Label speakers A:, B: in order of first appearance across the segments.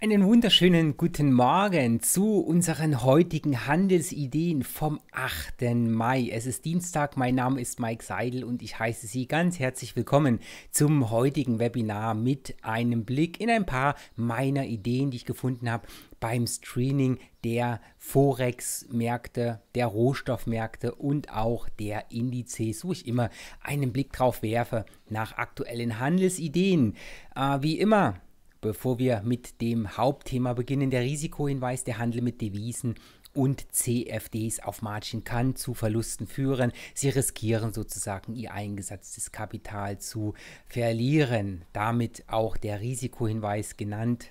A: Einen wunderschönen guten Morgen zu unseren heutigen Handelsideen vom 8. Mai. Es ist Dienstag, mein Name ist Mike Seidel und ich heiße Sie ganz herzlich willkommen zum heutigen Webinar mit einem Blick in ein paar meiner Ideen, die ich gefunden habe beim Streaming der Forex-Märkte, der Rohstoffmärkte und auch der Indizes, wo ich immer einen Blick drauf werfe nach aktuellen Handelsideen. Äh, wie immer Bevor wir mit dem Hauptthema beginnen, der Risikohinweis, der Handel mit Devisen und CFDs auf Margin kann zu Verlusten führen. Sie riskieren sozusagen ihr eingesetztes Kapital zu verlieren. Damit auch der Risikohinweis genannt.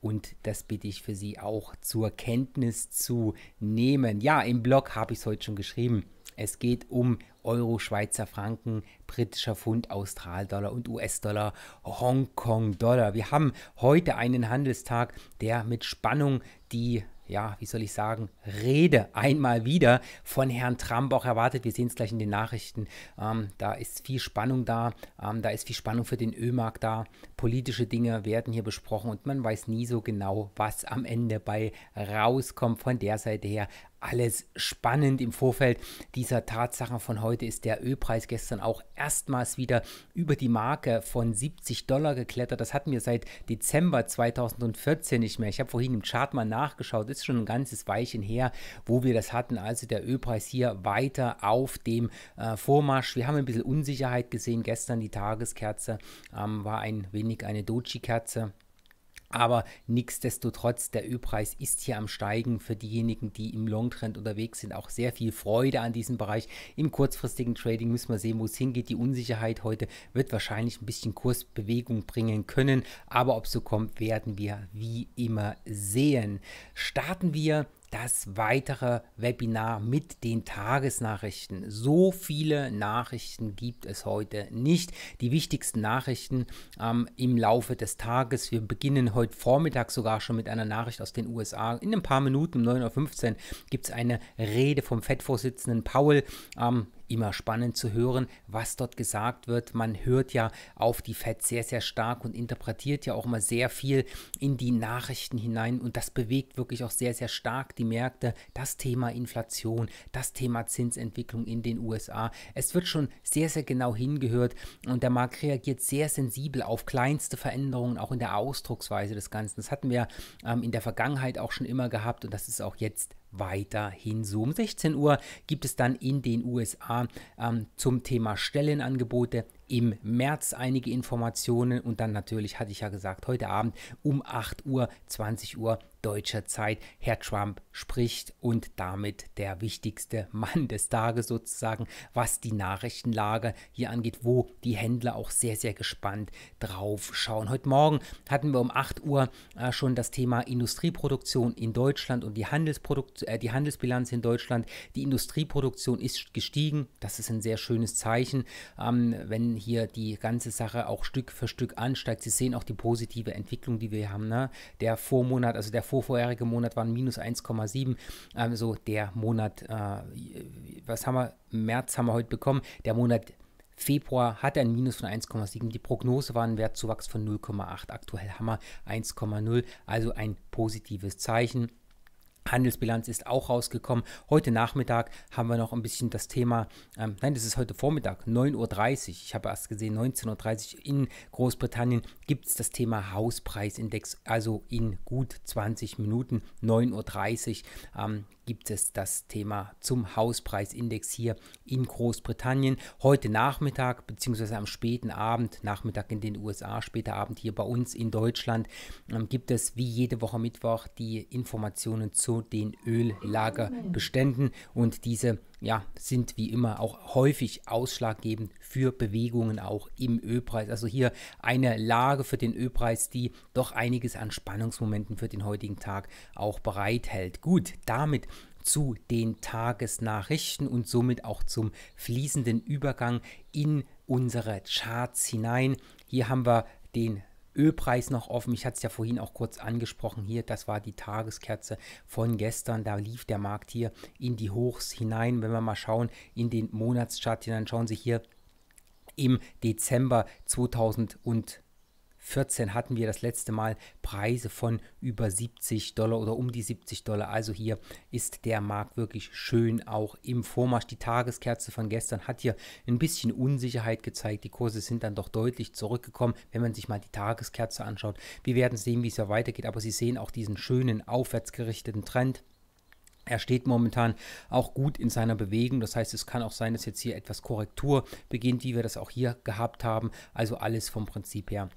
A: Und das bitte ich für Sie auch zur Kenntnis zu nehmen. Ja, im Blog habe ich es heute schon geschrieben. Es geht um Euro, Schweizer Franken, britischer Pfund, Australdollar und US-Dollar, Hongkong-Dollar. Wir haben heute einen Handelstag, der mit Spannung die ja, wie soll ich sagen, Rede einmal wieder von Herrn Trump auch erwartet. Wir sehen es gleich in den Nachrichten. Ähm, da ist viel Spannung da. Ähm, da ist viel Spannung für den Ölmarkt da. Politische Dinge werden hier besprochen und man weiß nie so genau, was am Ende bei rauskommt von der Seite her alles spannend im Vorfeld dieser Tatsachen von heute ist der Ölpreis gestern auch erstmals wieder über die Marke von 70 Dollar geklettert. Das hatten wir seit Dezember 2014 nicht mehr. Ich habe vorhin im Chart mal nachgeschaut, ist schon ein ganzes Weilchen her, wo wir das hatten. Also der Ölpreis hier weiter auf dem äh, Vormarsch. Wir haben ein bisschen Unsicherheit gesehen gestern. Die Tageskerze ähm, war ein wenig eine Doji-Kerze. Aber nichtsdestotrotz, der Ölpreis ist hier am Steigen. Für diejenigen, die im Longtrend unterwegs sind, auch sehr viel Freude an diesem Bereich. Im kurzfristigen Trading müssen wir sehen, wo es hingeht. Die Unsicherheit heute wird wahrscheinlich ein bisschen Kursbewegung bringen können. Aber ob es so kommt, werden wir wie immer sehen. Starten wir das weitere Webinar mit den Tagesnachrichten. So viele Nachrichten gibt es heute nicht. Die wichtigsten Nachrichten ähm, im Laufe des Tages. Wir beginnen heute Vormittag sogar schon mit einer Nachricht aus den USA. In ein paar Minuten, um 9.15 Uhr, gibt es eine Rede vom FED-Vorsitzenden Powell. Ähm, immer spannend zu hören, was dort gesagt wird. Man hört ja auf die FED sehr, sehr stark und interpretiert ja auch mal sehr viel in die Nachrichten hinein und das bewegt wirklich auch sehr, sehr stark die Märkte. Das Thema Inflation, das Thema Zinsentwicklung in den USA. Es wird schon sehr, sehr genau hingehört und der Markt reagiert sehr sensibel auf kleinste Veränderungen, auch in der Ausdrucksweise des Ganzen. Das hatten wir ähm, in der Vergangenheit auch schon immer gehabt und das ist auch jetzt weiterhin so. Um 16 Uhr gibt es dann in den USA ähm, zum Thema Stellenangebote im März einige Informationen und dann natürlich hatte ich ja gesagt, heute Abend um 8 Uhr, 20 Uhr deutscher Zeit. Herr Trump spricht und damit der wichtigste Mann des Tages sozusagen, was die Nachrichtenlage hier angeht, wo die Händler auch sehr, sehr gespannt drauf schauen. Heute Morgen hatten wir um 8 Uhr äh, schon das Thema Industrieproduktion in Deutschland und die, Handelsprodukt äh, die Handelsbilanz in Deutschland. Die Industrieproduktion ist gestiegen. Das ist ein sehr schönes Zeichen, ähm, wenn hier die ganze Sache auch Stück für Stück ansteigt. Sie sehen auch die positive Entwicklung, die wir haben. Ne? Der Vormonat, also der vorvorherige Monat waren minus 1,7. Also ähm, der Monat, äh, was haben wir, März haben wir heute bekommen, der Monat Februar hatte ein Minus von 1,7. Die Prognose war ein Wertzuwachs von 0,8. Aktuell haben wir 1,0, also ein positives Zeichen. Handelsbilanz ist auch rausgekommen. Heute Nachmittag haben wir noch ein bisschen das Thema, ähm, nein, das ist heute Vormittag, 9.30 Uhr. Ich habe erst gesehen, 19.30 Uhr in Großbritannien gibt es das Thema Hauspreisindex, also in gut 20 Minuten, 9.30 Uhr. Ähm, gibt es das Thema zum Hauspreisindex hier in Großbritannien. Heute Nachmittag bzw. am späten Abend, Nachmittag in den USA, später Abend hier bei uns in Deutschland, ähm, gibt es wie jede Woche Mittwoch die Informationen zu den Öllagerbeständen und diese ja, sind wie immer auch häufig ausschlaggebend für Bewegungen auch im Ölpreis. Also hier eine Lage für den Ölpreis, die doch einiges an Spannungsmomenten für den heutigen Tag auch bereithält. Gut, damit zu den Tagesnachrichten und somit auch zum fließenden Übergang in unsere Charts hinein. Hier haben wir den Ölpreis noch offen. Ich hatte es ja vorhin auch kurz angesprochen hier. Das war die Tageskerze von gestern. Da lief der Markt hier in die Hochs hinein. Wenn wir mal schauen in den Monatschart, dann schauen Sie hier im Dezember 2020 14 hatten wir das letzte Mal Preise von über 70 Dollar oder um die 70 Dollar. Also hier ist der Markt wirklich schön auch im Vormarsch. Die Tageskerze von gestern hat hier ein bisschen Unsicherheit gezeigt. Die Kurse sind dann doch deutlich zurückgekommen, wenn man sich mal die Tageskerze anschaut. Wir werden sehen, wie es ja weitergeht, aber Sie sehen auch diesen schönen aufwärtsgerichteten Trend. Er steht momentan auch gut in seiner Bewegung. Das heißt, es kann auch sein, dass jetzt hier etwas Korrektur beginnt, wie wir das auch hier gehabt haben. Also alles vom Prinzip her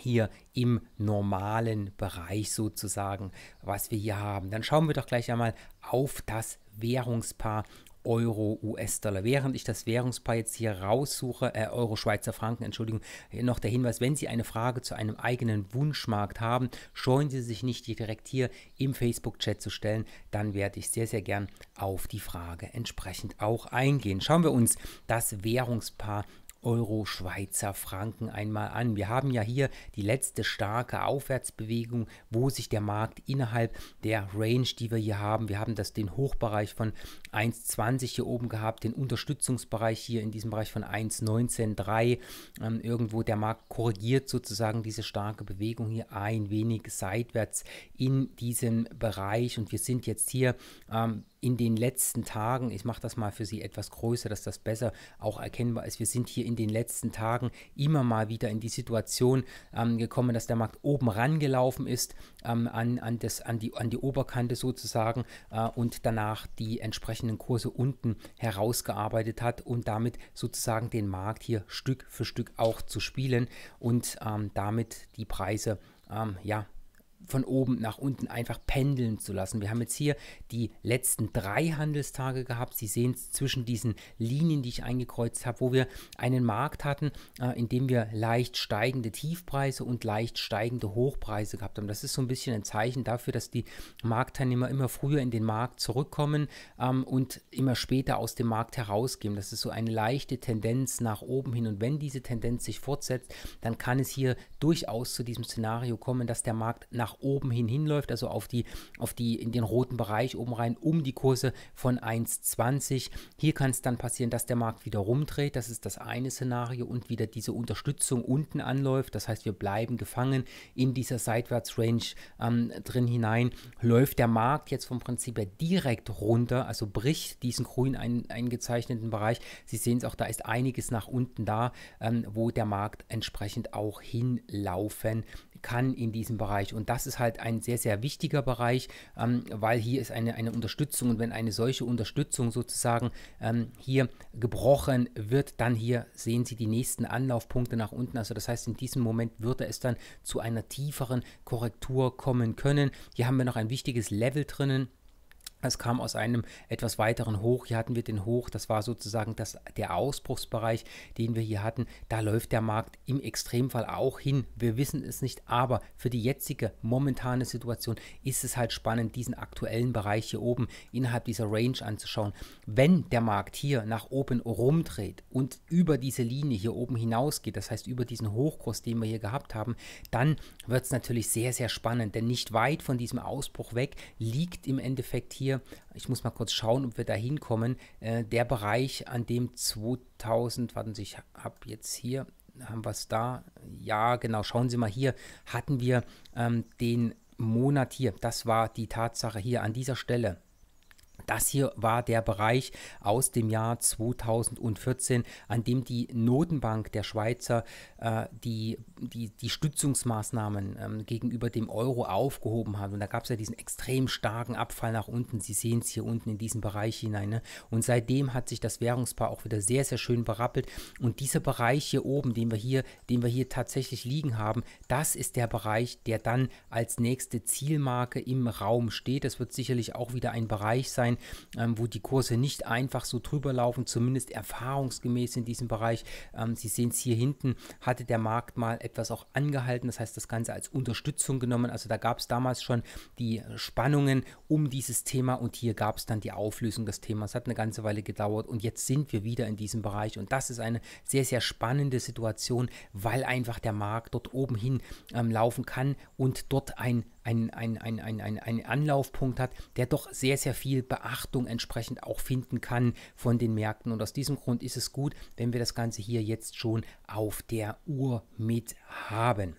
A: hier im normalen Bereich sozusagen, was wir hier haben. Dann schauen wir doch gleich einmal auf das Währungspaar Euro, US-Dollar. Während ich das Währungspaar jetzt hier raussuche, äh, Euro, Schweizer Franken, Entschuldigung, äh, noch der Hinweis, wenn Sie eine Frage zu einem eigenen Wunschmarkt haben, scheuen Sie sich nicht, die direkt hier im Facebook-Chat zu stellen, dann werde ich sehr, sehr gern auf die Frage entsprechend auch eingehen. Schauen wir uns das Währungspaar Euro Schweizer Franken einmal an. Wir haben ja hier die letzte starke Aufwärtsbewegung, wo sich der Markt innerhalb der Range, die wir hier haben, wir haben das den Hochbereich von 1,20 hier oben gehabt, den Unterstützungsbereich hier in diesem Bereich von 1,193 ähm, irgendwo der Markt korrigiert sozusagen diese starke Bewegung hier ein wenig seitwärts in diesem Bereich und wir sind jetzt hier ähm, in den letzten Tagen, ich mache das mal für Sie etwas größer, dass das besser auch erkennbar ist, wir sind hier in den letzten Tagen immer mal wieder in die Situation ähm, gekommen, dass der Markt oben rangelaufen ist ähm, an, an, das, an, die, an die Oberkante sozusagen äh, und danach die entsprechenden Kurse unten herausgearbeitet hat und damit sozusagen den Markt hier Stück für Stück auch zu spielen und ähm, damit die Preise ähm, ja von oben nach unten einfach pendeln zu lassen. Wir haben jetzt hier die letzten drei Handelstage gehabt. Sie sehen es zwischen diesen Linien, die ich eingekreuzt habe, wo wir einen Markt hatten, äh, in dem wir leicht steigende Tiefpreise und leicht steigende Hochpreise gehabt haben. Das ist so ein bisschen ein Zeichen dafür, dass die Marktteilnehmer immer früher in den Markt zurückkommen ähm, und immer später aus dem Markt herausgehen. Das ist so eine leichte Tendenz nach oben hin. Und wenn diese Tendenz sich fortsetzt, dann kann es hier durchaus zu diesem Szenario kommen, dass der Markt nach nach oben hin hinläuft, also auf die, auf die, in den roten Bereich oben rein, um die Kurse von 1,20. Hier kann es dann passieren, dass der Markt wieder rumdreht. Das ist das eine Szenario und wieder diese Unterstützung unten anläuft. Das heißt, wir bleiben gefangen in dieser Seitwärtsrange ähm, drin hinein. Läuft der Markt jetzt vom Prinzip her direkt runter, also bricht diesen grün ein, eingezeichneten Bereich. Sie sehen es auch, da ist einiges nach unten da, ähm, wo der Markt entsprechend auch hinlaufen kann in diesem Bereich. Und das ist halt ein sehr, sehr wichtiger Bereich, ähm, weil hier ist eine, eine Unterstützung und wenn eine solche Unterstützung sozusagen ähm, hier gebrochen wird, dann hier sehen Sie die nächsten Anlaufpunkte nach unten. Also das heißt, in diesem Moment würde es dann zu einer tieferen Korrektur kommen können. Hier haben wir noch ein wichtiges Level drinnen. Es kam aus einem etwas weiteren Hoch. Hier hatten wir den Hoch, das war sozusagen das, der Ausbruchsbereich, den wir hier hatten. Da läuft der Markt im Extremfall auch hin. Wir wissen es nicht, aber für die jetzige momentane Situation ist es halt spannend, diesen aktuellen Bereich hier oben innerhalb dieser Range anzuschauen. Wenn der Markt hier nach oben rumdreht und über diese Linie hier oben hinausgeht, das heißt über diesen Hochkurs, den wir hier gehabt haben, dann wird es natürlich sehr, sehr spannend, denn nicht weit von diesem Ausbruch weg liegt im Endeffekt hier hier, ich muss mal kurz schauen, ob wir da hinkommen, äh, der Bereich, an dem 2000, warten Sie, ich habe jetzt hier, haben wir es da? Ja, genau, schauen Sie mal hier, hatten wir ähm, den Monat hier, das war die Tatsache hier an dieser Stelle. Das hier war der Bereich aus dem Jahr 2014, an dem die Notenbank der Schweizer äh, die die, die Stützungsmaßnahmen ähm, gegenüber dem Euro aufgehoben hat. Und da gab es ja diesen extrem starken Abfall nach unten. Sie sehen es hier unten in diesen Bereich hinein. Ne? Und seitdem hat sich das Währungspaar auch wieder sehr, sehr schön berappelt. Und dieser Bereich hier oben, den wir hier, den wir hier tatsächlich liegen haben, das ist der Bereich, der dann als nächste Zielmarke im Raum steht. Das wird sicherlich auch wieder ein Bereich sein, ähm, wo die Kurse nicht einfach so drüber laufen, zumindest erfahrungsgemäß in diesem Bereich. Ähm, Sie sehen es hier hinten, hatte der Markt mal etwas etwas auch angehalten. Das heißt, das Ganze als Unterstützung genommen. Also da gab es damals schon die Spannungen um dieses Thema und hier gab es dann die Auflösung des Themas. Hat eine ganze Weile gedauert und jetzt sind wir wieder in diesem Bereich und das ist eine sehr, sehr spannende Situation, weil einfach der Markt dort oben hin ähm, laufen kann und dort ein einen ein, ein, ein, ein Anlaufpunkt hat, der doch sehr, sehr viel Beachtung entsprechend auch finden kann von den Märkten. Und aus diesem Grund ist es gut, wenn wir das Ganze hier jetzt schon auf der Uhr mit haben.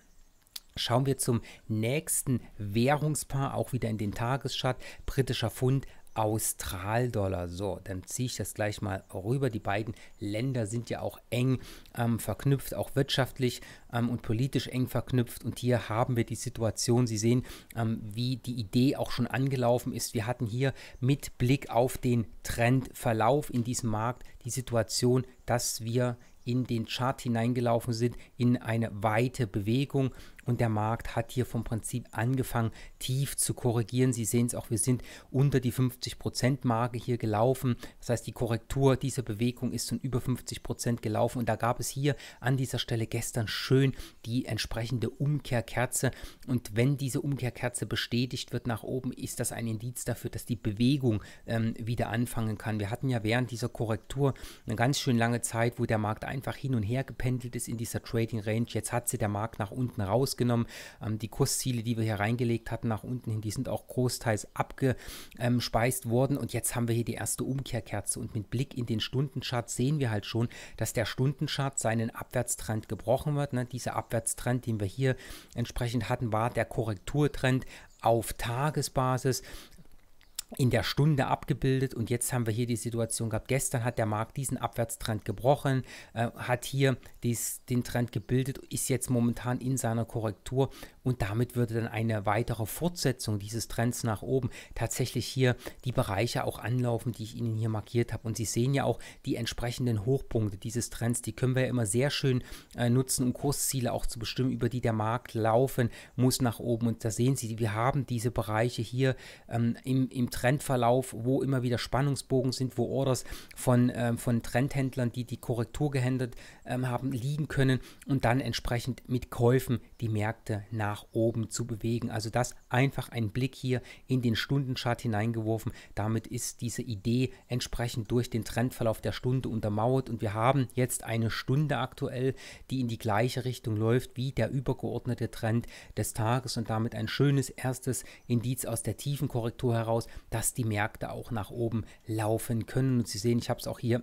A: Schauen wir zum nächsten Währungspaar, auch wieder in den Tagesschatt, britischer Pfund, Australdollar. So, dann ziehe ich das gleich mal rüber. Die beiden Länder sind ja auch eng ähm, verknüpft, auch wirtschaftlich ähm, und politisch eng verknüpft. Und hier haben wir die Situation, Sie sehen, ähm, wie die Idee auch schon angelaufen ist. Wir hatten hier mit Blick auf den Trendverlauf in diesem Markt die Situation, dass wir in den Chart hineingelaufen sind, in eine weite Bewegung und der Markt hat hier vom Prinzip angefangen, tief zu korrigieren. Sie sehen es auch, wir sind unter die 50%-Marke hier gelaufen. Das heißt, die Korrektur dieser Bewegung ist schon über 50% gelaufen. Und da gab es hier an dieser Stelle gestern schön die entsprechende Umkehrkerze. Und wenn diese Umkehrkerze bestätigt wird nach oben, ist das ein Indiz dafür, dass die Bewegung ähm, wieder anfangen kann. Wir hatten ja während dieser Korrektur eine ganz schön lange Zeit, wo der Markt einfach hin und her gependelt ist in dieser Trading Range. Jetzt hat sie der Markt nach unten raus Kurs genommen. Ähm, die Kursziele, die wir hier reingelegt hatten nach unten hin, die sind auch großteils abgespeist worden. Und jetzt haben wir hier die erste Umkehrkerze. Und mit Blick in den Stundenchart sehen wir halt schon, dass der Stundenchart seinen Abwärtstrend gebrochen wird. Ne? Dieser Abwärtstrend, den wir hier entsprechend hatten, war der Korrekturtrend auf Tagesbasis in der Stunde abgebildet und jetzt haben wir hier die Situation gehabt. Gestern hat der Markt diesen Abwärtstrend gebrochen, äh, hat hier dies, den Trend gebildet, ist jetzt momentan in seiner Korrektur und damit würde dann eine weitere Fortsetzung dieses Trends nach oben tatsächlich hier die Bereiche auch anlaufen, die ich Ihnen hier markiert habe. Und Sie sehen ja auch die entsprechenden Hochpunkte dieses Trends, die können wir ja immer sehr schön äh, nutzen, um Kursziele auch zu bestimmen, über die der Markt laufen muss nach oben. Und da sehen Sie, wir haben diese Bereiche hier ähm, im, im Trend Trendverlauf, wo immer wieder Spannungsbogen sind, wo Orders von, äh, von Trendhändlern, die die Korrektur gehandelt äh, haben, liegen können und dann entsprechend mit Käufen die Märkte nach oben zu bewegen. Also das einfach ein Blick hier in den Stundenchart hineingeworfen. Damit ist diese Idee entsprechend durch den Trendverlauf der Stunde untermauert und wir haben jetzt eine Stunde aktuell, die in die gleiche Richtung läuft wie der übergeordnete Trend des Tages und damit ein schönes erstes Indiz aus der tiefen Korrektur heraus, dass die Märkte auch nach oben laufen können. Und Sie sehen, ich habe es auch hier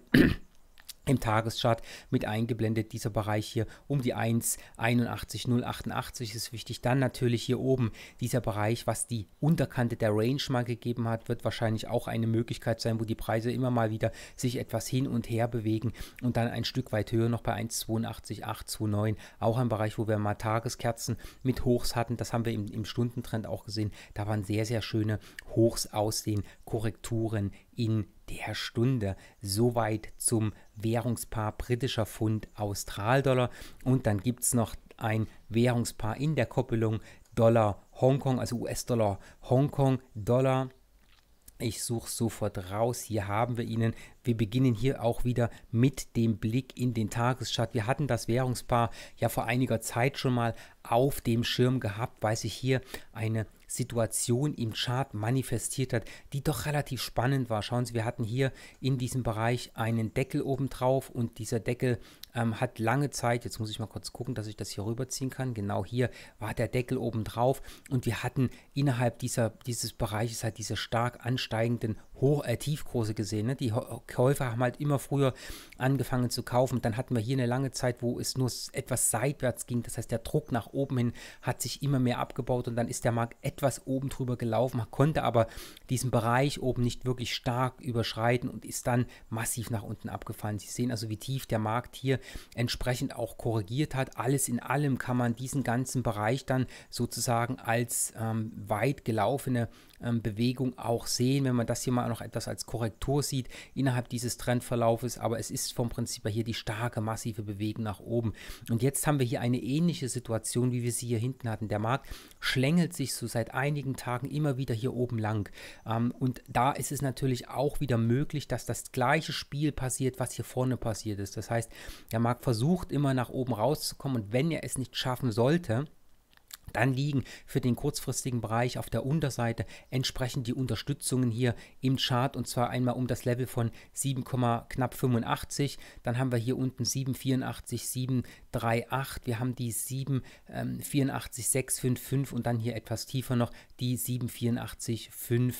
A: im Tageschart mit eingeblendet, dieser Bereich hier um die 1,81,088 ist wichtig. Dann natürlich hier oben dieser Bereich, was die Unterkante der Range mal gegeben hat, wird wahrscheinlich auch eine Möglichkeit sein, wo die Preise immer mal wieder sich etwas hin und her bewegen und dann ein Stück weit höher noch bei 1,82,829. Auch ein Bereich, wo wir mal Tageskerzen mit Hochs hatten. Das haben wir im, im Stundentrend auch gesehen. Da waren sehr, sehr schöne Hochs aus den Korrekturen in der Stunde. Soweit zum Währungspaar britischer Pfund Australdollar und dann gibt es noch ein Währungspaar in der Koppelung Dollar Hongkong, also US-Dollar Hongkong Dollar. Ich suche sofort raus. Hier haben wir Ihnen wir beginnen hier auch wieder mit dem Blick in den Tageschart. Wir hatten das Währungspaar ja vor einiger Zeit schon mal auf dem Schirm gehabt, weil sich hier eine Situation im Chart manifestiert hat, die doch relativ spannend war. Schauen Sie, wir hatten hier in diesem Bereich einen Deckel oben drauf und dieser Deckel ähm, hat lange Zeit, jetzt muss ich mal kurz gucken, dass ich das hier rüberziehen kann. Genau hier war der Deckel oben drauf und wir hatten innerhalb dieser, dieses Bereiches halt diese stark ansteigenden Hoch, äh, Tiefkurse gesehen. Ne? Die Ho Käufer haben halt immer früher angefangen zu kaufen. Dann hatten wir hier eine lange Zeit, wo es nur etwas seitwärts ging. Das heißt, der Druck nach oben hin hat sich immer mehr abgebaut und dann ist der Markt etwas oben drüber gelaufen, konnte aber diesen Bereich oben nicht wirklich stark überschreiten und ist dann massiv nach unten abgefallen. Sie sehen also, wie tief der Markt hier entsprechend auch korrigiert hat. Alles in allem kann man diesen ganzen Bereich dann sozusagen als ähm, weit gelaufene ähm, Bewegung auch sehen, wenn man das hier mal noch etwas als Korrektur sieht innerhalb dieses Trendverlaufes. Aber es ist vom Prinzip her hier die starke, massive Bewegung nach oben. Und jetzt haben wir hier eine ähnliche Situation, wie wir sie hier hinten hatten. Der Markt schlängelt sich so seit einigen Tagen immer wieder hier oben lang. Ähm, und da ist es natürlich auch wieder möglich, dass das gleiche Spiel passiert, was hier vorne passiert ist. Das heißt, der Markt versucht immer nach oben rauszukommen und wenn er es nicht schaffen sollte, dann liegen für den kurzfristigen Bereich auf der Unterseite entsprechend die Unterstützungen hier im Chart und zwar einmal um das Level von 7, knapp 85. Dann haben wir hier unten 7,84, 7,38. Wir haben die 7,84,655 ähm, und dann hier etwas tiefer noch die 7,84,5.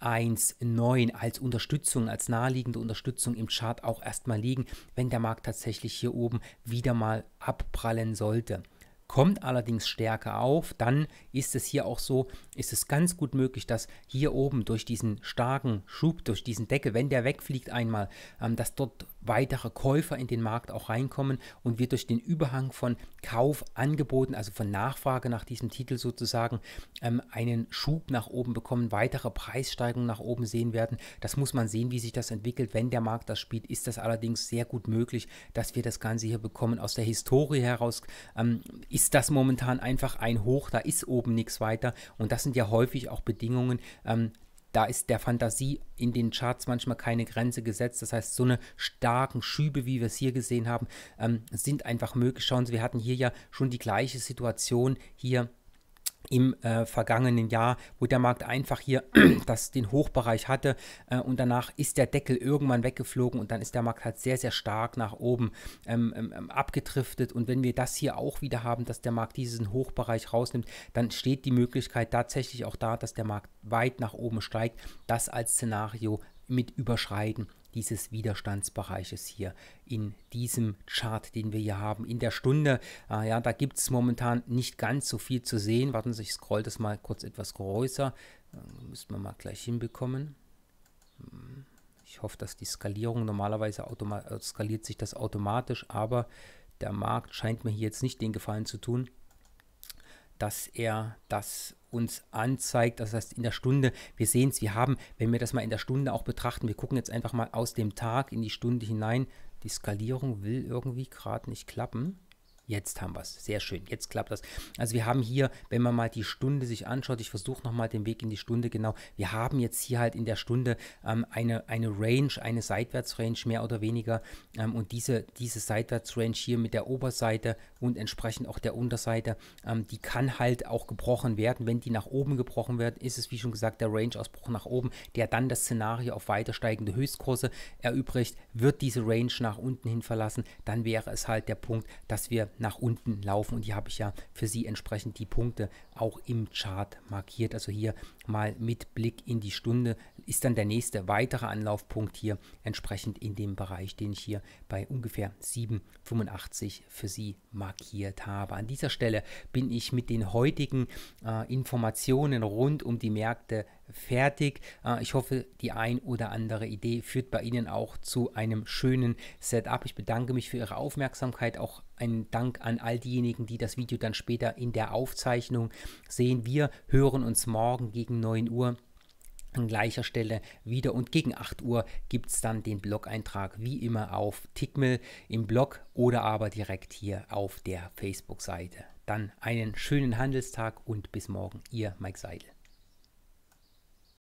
A: 1,9 als Unterstützung, als naheliegende Unterstützung im Chart auch erstmal liegen, wenn der Markt tatsächlich hier oben wieder mal abprallen sollte kommt allerdings stärker auf, dann ist es hier auch so, ist es ganz gut möglich, dass hier oben durch diesen starken Schub, durch diesen Deckel, wenn der wegfliegt einmal, ähm, dass dort weitere Käufer in den Markt auch reinkommen und wir durch den Überhang von Kaufangeboten, also von Nachfrage nach diesem Titel sozusagen, ähm, einen Schub nach oben bekommen, weitere Preissteigerungen nach oben sehen werden. Das muss man sehen, wie sich das entwickelt. Wenn der Markt das spielt, ist das allerdings sehr gut möglich, dass wir das Ganze hier bekommen. Aus der Historie heraus ähm, ist das momentan einfach ein Hoch, da ist oben nichts weiter und das sind ja häufig auch Bedingungen, ähm, da ist der Fantasie in den Charts manchmal keine Grenze gesetzt. Das heißt, so eine starken Schübe, wie wir es hier gesehen haben, ähm, sind einfach möglich. Schauen Sie, wir hatten hier ja schon die gleiche Situation hier im äh, vergangenen Jahr, wo der Markt einfach hier das, den Hochbereich hatte äh, und danach ist der Deckel irgendwann weggeflogen und dann ist der Markt halt sehr, sehr stark nach oben ähm, ähm, ähm, abgetriftet und wenn wir das hier auch wieder haben, dass der Markt diesen Hochbereich rausnimmt, dann steht die Möglichkeit tatsächlich auch da, dass der Markt weit nach oben steigt, das als Szenario mit überschreiten dieses Widerstandsbereiches hier in diesem Chart, den wir hier haben, in der Stunde. Äh, ja, da gibt es momentan nicht ganz so viel zu sehen. Warten Sie, ich scroll das mal kurz etwas größer. Müssen wir mal gleich hinbekommen. Hm, ich hoffe, dass die Skalierung normalerweise äh, skaliert sich das automatisch, aber der Markt scheint mir hier jetzt nicht den Gefallen zu tun dass er das uns anzeigt, das heißt in der Stunde, wir sehen es, wir haben, wenn wir das mal in der Stunde auch betrachten, wir gucken jetzt einfach mal aus dem Tag in die Stunde hinein, die Skalierung will irgendwie gerade nicht klappen. Jetzt haben wir es. Sehr schön. Jetzt klappt das. Also wir haben hier, wenn man mal die Stunde sich anschaut, ich versuche nochmal den Weg in die Stunde genau. Wir haben jetzt hier halt in der Stunde ähm, eine, eine Range, eine Seitwärtsrange mehr oder weniger. Ähm, und diese, diese Seitwärtsrange hier mit der Oberseite und entsprechend auch der Unterseite, ähm, die kann halt auch gebrochen werden. Wenn die nach oben gebrochen wird, ist es wie schon gesagt der Range-Ausbruch nach oben, der dann das Szenario auf weiter steigende Höchstkurse erübrigt. Wird diese Range nach unten hin verlassen, dann wäre es halt der Punkt, dass wir nach unten laufen. Und hier habe ich ja für Sie entsprechend die Punkte auch im Chart markiert. Also hier mal mit Blick in die Stunde ist dann der nächste weitere Anlaufpunkt hier entsprechend in dem Bereich, den ich hier bei ungefähr 7,85 für Sie markiert habe. An dieser Stelle bin ich mit den heutigen äh, Informationen rund um die Märkte fertig. Ah, ich hoffe, die ein oder andere Idee führt bei Ihnen auch zu einem schönen Setup. Ich bedanke mich für Ihre Aufmerksamkeit. Auch einen Dank an all diejenigen, die das Video dann später in der Aufzeichnung sehen. Wir hören uns morgen gegen 9 Uhr an gleicher Stelle wieder und gegen 8 Uhr gibt es dann den Blog-Eintrag wie immer auf Tickmill im Blog oder aber direkt hier auf der Facebook-Seite. Dann einen schönen Handelstag und bis morgen, ihr Mike Seidel.